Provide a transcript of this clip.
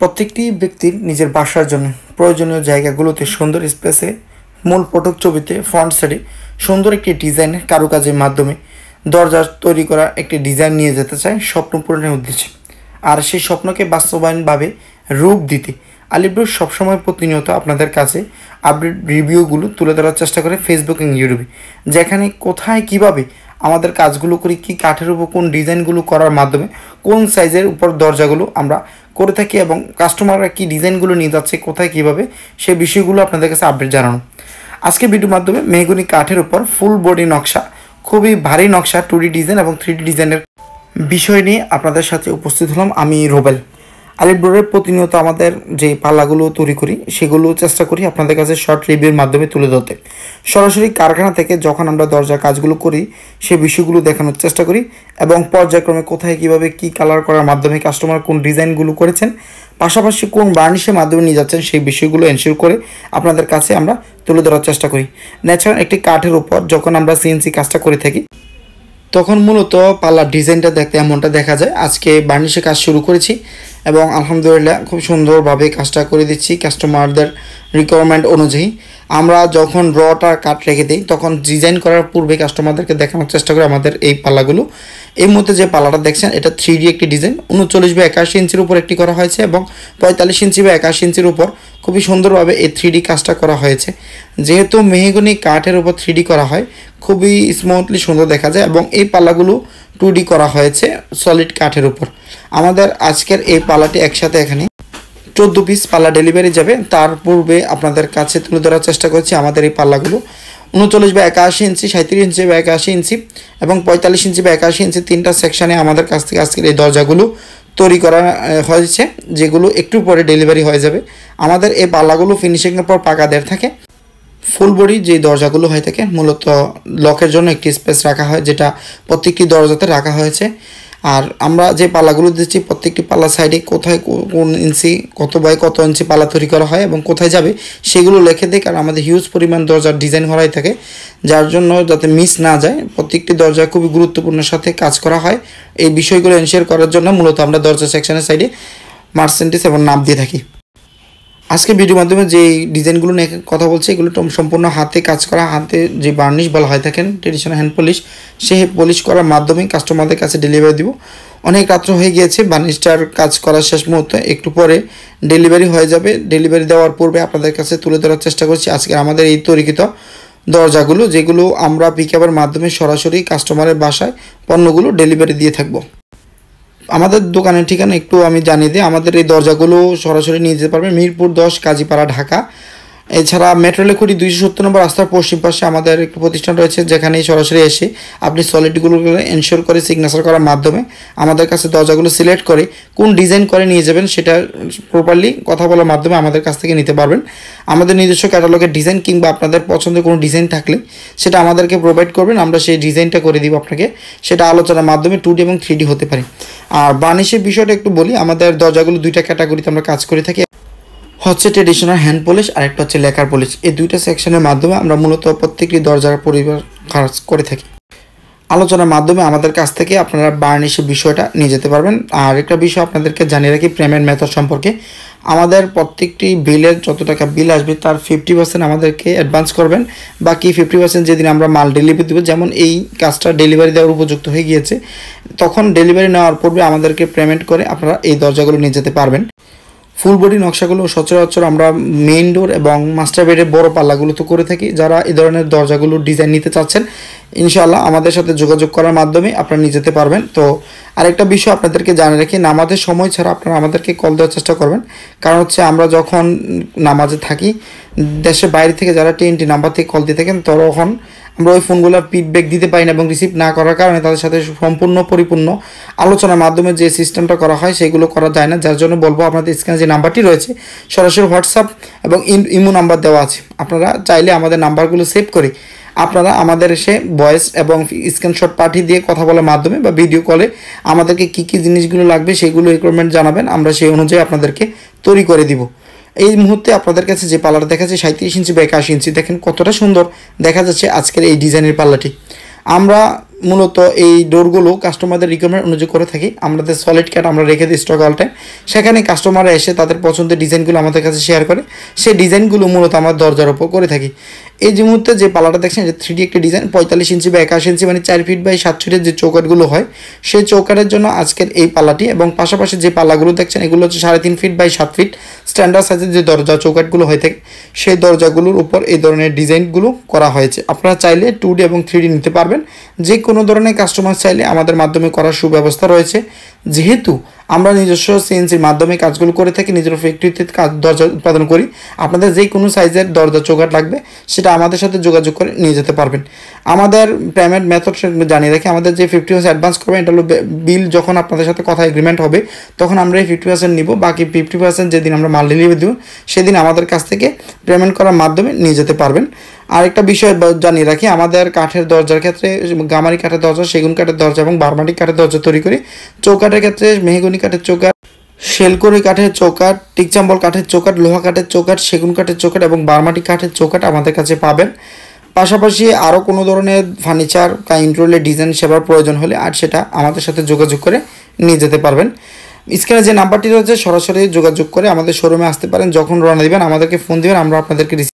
প্রত্যেকটি ব্যক্তির নিজের বাসার জন্য প্রয়োজনীয় জায়গাগুলোতে সুন্দর স্পেসে মূল পটক ছবিতে ফ্রন্ট সাইডে সুন্দর একটি ডিজাইন কারুকাজের মাধ্যমে দরজা তৈরি করা একটি ডিজাইন নিয়ে যেতে চায় স্বপ্ন পূরণের উদ্দেশ্যে আর সেই স্বপ্নকে বাস্তবায়নভাবে রূপ দিতে আলিপুর সবসময় প্রতিনিয়ত আপনাদের কাছে আপডেট রিভিউগুলো তুলে ধরার চেষ্টা করে ফেসবুক এবং ইউটিউবে যেখানে কোথায় কিভাবে আমাদের কাজগুলো করি কি কাঠের উপর কোন ডিজাইনগুলো করার মাধ্যমে কোন সাইজের উপর দরজাগুলো আমরা করে থাকি এবং কাস্টমাররা কি ডিজাইনগুলো নিয়ে যাচ্ছে কোথায় কীভাবে সে বিষয়গুলো আপনাদের কাছে আপডেট জানানো আজকে ভিডিওর মাধ্যমে মেহগুনি কাঠের উপর ফুল বডি নকশা খুবই ভারী নকশা টু ডিজাইন এবং থ্রি ডিজাইনের বিষয় নিয়ে আপনাদের সাথে উপস্থিত হলাম আমি রোবেল আলিপুরের প্রতিনিয়ত আমাদের যে পাল্লাগুলো তৈরি করি সেগুলো চেষ্টা করি আপনাদের কাছে শর্ট রিভিউর মাধ্যমে তুলে ধরতে সরাসরি কারখানা থেকে যখন আমরা দরজার কাজগুলো করি সে বিষয়গুলো দেখানোর চেষ্টা করি এবং পর্যায়ক্রমে কোথায় কিভাবে কি কালার করার মাধ্যমে কাস্টমার কোন ডিজাইনগুলো করেছেন পাশাপাশি কোন বার্নিশের মাধ্যমে নিয়ে যাচ্ছেন সেই বিষয়গুলো এনশিওর করে আপনাদের কাছে আমরা তুলে ধরার চেষ্টা করি ন্যাচারাল একটি কাঠের উপর যখন আমরা সিএনসি কাজটা করে থাকি তখন মূলত পাল্লার ডিজাইনটা দেখতে এমনটা দেখা যায় আজকে বার্নিশে কাজ শুরু করেছি এবং আলহামদুলিল্লাহ খুব সুন্দরভাবে কাজটা করে দিচ্ছি কাস্টমারদের রিকোয়ারমেন্ট অনুযায়ী আমরা যখন রটার কাট রেখে দিই তখন ডিজাইন করার পূর্বে কাস্টমারদেরকে দেখানোর চেষ্টা করি আমাদের এই পাল্লাগুলো এই মুহূর্তে যে পাল্লাটা দেখছেন এটা থ্রি একটি ডিজাইন উনচল্লিশ বা একাশি ইঞ্চির উপর একটি করা হয়েছে এবং পঁয়তাল্লিশ ইঞ্চি বা একাশি ইঞ্চির উপর খুবই সুন্দরভাবে এই থ্রি কাজটা করা হয়েছে যেহেতু মেহগুনি কাঠের উপর থ্রি করা হয় খুবই স্মুথলি সুন্দর দেখা যায় এবং এই পাল্লাগুলো টু করা হয়েছে সলিড কাঠের উপর আমাদের আজকের এই পালাটি একসাথে এখানে চোদ্দ পিস পাল্লা ডেলিভারি যাবে তার পূর্বে আপনাদের কাছে তুলে ধরার চেষ্টা করছি আমাদের এই পাল্লাগুলো উনচল্লিশ বা একাশি ইঞ্চি সাঁত্রিশ ইঞ্চি বা একাশি ইঞ্চি এবং পঁয়তাল্লিশ ইঞ্চি বা একাশি ইঞ্চি তিনটা সেকশানে আমাদের কাছ থেকে আজকের এই দরজাগুলো তৈরি করা হয়েছে যেগুলো একটু পরে ডেলিভারি হয়ে যাবে আমাদের এই পাল্লাগুলো ফিনিশিংয়ের পর পাকা দেড় থাকে ফুল বডি যে দরজাগুলো হয়ে থাকে মূলত লকের জন্য একটি স্পেস রাখা হয় যেটা প্রত্যেকটি দরজাতে রাখা হয়েছে আর আমরা যে পালাগুলো দিচ্ছি প্রত্যেকটি পালা সাইডে কোথায় কোন ইঞ্চি কত বাই কত ইঞ্চি পালা তৈরি করা হয় এবং কোথায় যাবে সেগুলো লেখে দেয় কারণ আমাদের হিউজ পরিমাণ দরজার ডিজাইন করাই থাকে যার জন্য যাতে মিস না যায় প্রত্যেকটি দরজা খুবই গুরুত্বপূর্ণ সাথে কাজ করা হয় এই বিষয়গুলো এনশিয়ার করার জন্য মূলত আমরা দরজা সেকশনের সাইডে মার্সেন্টিস এবং নাম দিয়ে থাকি আজকে ভিডিওর মাধ্যমে যে ডিজাইনগুলো নিয়ে কথা বলছে এগুলো সম্পূর্ণ হাতে কাজ করা হাতে যে বার্নিশ বলা হয় থাকেন ট্রেডিশনাল হ্যান্ড পলিশ সে পলিশ করার মাধ্যমে কাস্টমারদের কাছে ডেলিভারি দিব অনেক রাত্র হয়ে গিয়েছে বার্নিশটার কাজ করার শেষ মুহূর্তে একটু পরে ডেলিভারি হয়ে যাবে ডেলিভারি দেওয়ার পূর্বে আপনাদের কাছে তুলে ধরার চেষ্টা করছি আজকে আমাদের এই তরিকিত দরজাগুলো যেগুলো আমরা পিক মাধ্যমে সরাসরি কাস্টমারের বাসায় পণ্যগুলো ডেলিভারি দিয়ে থাকবো আমাদের দোকানের ঠিকানা একটু আমি জানিয়ে দিই আমাদের এই দরজাগুলো সরাসরি নিয়ে যেতে পারবেন মিরপুর দশ কাজীপাড়া ঢাকা এছাড়া মেট্রো লেকুরি দুইশো সত্তর নম্বর রাস্তার পশ্চিম পাশে আমাদের একটি প্রতিষ্ঠান রয়েছে যেখানে সরাসরি এসে আপনি সলিডগুলো এনশিওর করে সিগনেচার করার মাধ্যমে আমাদের কাছে দরজাগুলো সিলেক্ট করে কোন ডিজাইন করে নিয়ে যাবেন সেটা প্রপারলি কথা বলার মাধ্যমে আমাদের কাছ থেকে নিতে পারবেন আমাদের নিজস্ব ক্যাটালগের ডিজাইন কিংবা আপনাদের পছন্দের কোনো ডিজাইন থাকলে সেটা আমাদেরকে প্রোভাইড করবেন আমরা সেই ডিজাইনটা করে দিব আপনাকে সেটা আলোচনার মাধ্যমে টু এবং থ্রি হতে পারে আর বার্নিশের বিষয়টা একটু বলি আমাদের দরজাগুলো দুইটা ক্যাটাগরিতে আমরা কাজ করে থাকি হচ্ছে ট্রেডিশনাল হ্যান্ড পলিশ আর একটা হচ্ছে লেকার পলিশ এই দুইটা সেকশনের মাধ্যমে আমরা মূলত প্রত্যেকটি দরজার পরিবার খরচ করে থাকি আলোচনার মাধ্যমে আমাদের কাছ থেকে আপনারা বার্নিশের বিষয়টা নিয়ে যেতে পারবেন আর একটা বিষয় আপনাদেরকে জানিয়ে রাখি পেমেন্ট মেথড সম্পর্কে আমাদের প্রত্যেকটি বিলের যত টাকা বিল আসবে তার ফিফটি পার্সেন্ট আমাদেরকে অ্যাডভান্স করবেন বাকি ফিফটি পার্সেন্ট যেদিন আমরা মাল ডেলিভারি দেবো যেমন এই কাজটা ডেলিভারি দেওয়ার উপযুক্ত হয়ে গিয়েছে তখন ডেলিভারি নেওয়ার পূর্বে আমাদেরকে পেমেন্ট করে আপনারা এই দরজাগুলো নিয়ে যেতে পারবেন ফুল বডি নকশাগুলো সচরাচর আমরা মেইন ডোর এবং মাস্টার বেডের বড় পাল্লাগুলো তো করে থাকি যারা এ ধরনের দরজাগুলোর ডিজাইন নিতে চাচ্ছেন ইনশাআল্লাহ আমাদের সাথে যোগাযোগ করার মাধ্যমে আপনারা নিয়ে যেতে পারবেন তো আরেকটা বিষয় আপনাদেরকে জানিয়ে রাখি নামাজের সময় ছাড়া আপনারা আমাদেরকে কল দেওয়ার চেষ্টা করবেন কারণ হচ্ছে আমরা যখন নামাজে থাকি দেশের বাইরে থেকে যারা টিএনটি নাম্বার থেকে কল দিয়ে থাকেন তখন আমরা ওই ফোনগুলো ফিডব্যাক দিতে পারি না এবং রিসিভ না করার কারণে তাদের সাথে সম্পূর্ণ পরিপূর্ণ আলোচনার মাধ্যমে যে সিস্টেমটা করা হয় সেগুলো করা যায় না যার জন্য বলবো আপনাদের স্ক্রিনে যে নাম্বারটি রয়েছে সরাসরি হোয়াটসঅ্যাপ এবং ইমো নাম্বার দেওয়া আছে আপনারা চাইলে আমাদের নাম্বারগুলো সেভ করে আপনারা আমাদের এসে ভয়েস এবং স্ক্রিনশট পাঠিয়ে দিয়ে কথা বলার মাধ্যমে বা ভিডিও কলে আমাদেরকে কী কী জিনিসগুলো লাগবে সেগুলো রিকোয়ারমেন্ট জানাবেন আমরা সেই অনুযায়ী আপনাদেরকে তৈরি করে দিব এই মুহূর্তে আপনাদের কাছে যে পাল্লাটা দেখা যাচ্ছে সাঁত্রিশ ইঞ্চি বা একাশি ইঞ্চি দেখেন কতটা সুন্দর দেখা যাচ্ছে আজকের এই ডিজাইনের পাল্লাটি আমরা মূলত এই ডোরগুলো কাস্টমারদের রিকোয়ারমেন্ট অনুযায়ী করে থাকি আমাদের সলিড কার্ড আমরা রেখে দিই স্টক অল টাইম সেখানে কাস্টমাররা এসে তাদের পছন্দের ডিজাইনগুলো আমাদের কাছে শেয়ার করে সেই ডিজাইনগুলো মূলত আমরা দরজার ওপর করে থাকি এই যে মুহূর্তে যে পালাটা দেখছেন থ্রি থ্রিডি একটি ডিজাইন পঁয়তাল্লিশ ইঞ্চি বা একাশ ইঞ্চি মানে চার ফিট বাই সাত ফিটের যে চৌকাটগুলো হয় সেই চৌকাটের জন্য আজকের এই পালাটি এবং পাশাপাশি যে পালাগুলো দেখছেন এগুলো হচ্ছে সাড়ে তিন ফিট বাই সাত ফিট স্ট্যান্ডার্ড সাইজের যে দরজা চৌকাটগুলো হয়ে থাকে সেই দরজাগুলোর উপর এই ধরনের ডিজাইনগুলো করা হয়েছে আপনারা চাইলে টু এবং থ্রি নিতে পারবেন যে কোনো ধরনের কাস্টমার চাইলে আমাদের মাধ্যমে করার সুব্যবস্থা রয়েছে যেহেতু আমরা নিজস্ব সিএনসির মাধ্যমে কাজগুলো করে থাকি নিজের ফ্যাক্টরিতে কাজ দরজা উৎপাদন করি আপনাদের যে কোনো সাইজের দরজা চৌকাট লাগবে সেটা আমাদের সাথে যোগাযোগ করে নিয়ে যেতে পারবেন আমাদের পেমেন্ট মেথড জানিয়ে রাখি আমাদের যে ফিফটি পার্সেন্ট অ্যাডভান্স করবেন এটা হলো বিল যখন আপনাদের সাথে কথা এগ্রিমেন্ট হবে তখন আমরা এই ফিফটি পার্সেন্ট নিব বাকি ফিফটি পার্সেন্ট যেদিন আমরা মাল ডেলিভারি দেবো সেদিন আমাদের কাছ থেকে পেমেন্ট করার মাধ্যমে নিয়ে যেতে পারবেন আরেকটা বিষয় জানিয়ে রাখি আমাদের কাঠের দরজার ক্ষেত্রে গামারি কাঠের দরজা সেগুন কাঠের দরজা এবং বারমাটি কাঠের দরজা তৈরি করি চৌকাঠের ক্ষেত্রে মেহগুনি কাঠের চৌকাঠ শেলকরি কাঠের চৌকাঠ টিকচাম্বল কাঠের চৌকাট লোহা কাঠের চৌকাঠ সেগুন কাঠের চৌকাঠ এবং বারমাটি কাঠের চৌকাঠ আমাদের কাছে পাবেন পাশাপাশি আরও কোনো ধরনের ফার্নিচার বা ডিজাইন সেবার প্রয়োজন হলে আর সেটা আমাদের সাথে যোগাযোগ করে নিয়ে যেতে পারবেন স্ক্রিনে যে নাম্বারটি রয়েছে সরাসরি যোগাযোগ করে আমাদের শোরুমে আসতে পারেন যখন রওনা দিবেন আমাদেরকে ফোন দিবেন আমরা আপনাদেরকে